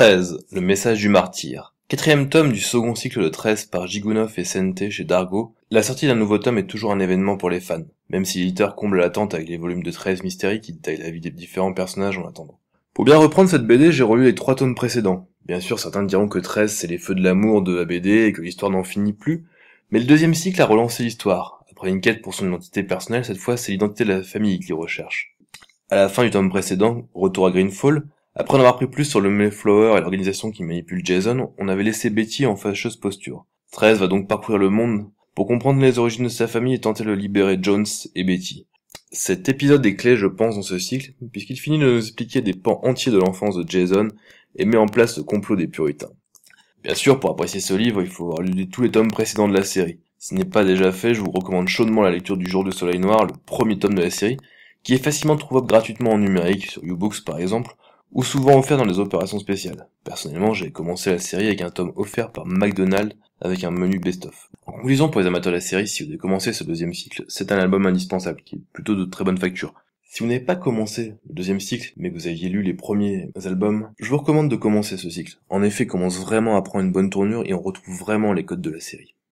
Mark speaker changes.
Speaker 1: 13. Le message du martyr. Quatrième tome du second cycle de 13 par Jigunov et Sente chez Dargo, la sortie d'un nouveau tome est toujours un événement pour les fans, même si l'éditeur comble l'attente avec les volumes de 13 mystérieux qui détaillent la vie des différents personnages en attendant. Pour bien reprendre cette BD, j'ai relu les trois tomes précédents. Bien sûr, certains diront que 13 c'est les feux de l'amour de la BD et que l'histoire n'en finit plus, mais le deuxième cycle a relancé l'histoire. Après une quête pour son identité personnelle, cette fois c'est l'identité de la famille qu'il recherche. À la fin du tome précédent, Retour à Greenfall, après en avoir pris plus sur le Mayflower et l'organisation qui manipule Jason, on avait laissé Betty en fâcheuse posture. 13 va donc parcourir le monde pour comprendre les origines de sa famille et tenter de libérer Jones et Betty. Cet épisode est clé, je pense, dans ce cycle, puisqu'il finit de nous expliquer des pans entiers de l'enfance de Jason et met en place le complot des puritains. Bien sûr, pour apprécier ce livre, il faut avoir lu tous les tomes précédents de la série. Si ce n'est pas déjà fait, je vous recommande chaudement la lecture du Jour du Soleil Noir, le premier tome de la série, qui est facilement trouvable gratuitement en numérique, sur Ubooks par exemple, ou souvent offert dans les opérations spéciales. Personnellement, j'ai commencé la série avec un tome offert par McDonald's avec un menu best-of. En conclusion, pour les amateurs de la série, si vous avez commencé ce deuxième cycle, c'est un album indispensable, qui est plutôt de très bonne facture. Si vous n'avez pas commencé le deuxième cycle, mais que vous aviez lu les premiers albums, je vous recommande de commencer ce cycle. En effet, commence vraiment à prendre une bonne tournure et on retrouve vraiment les codes de la série.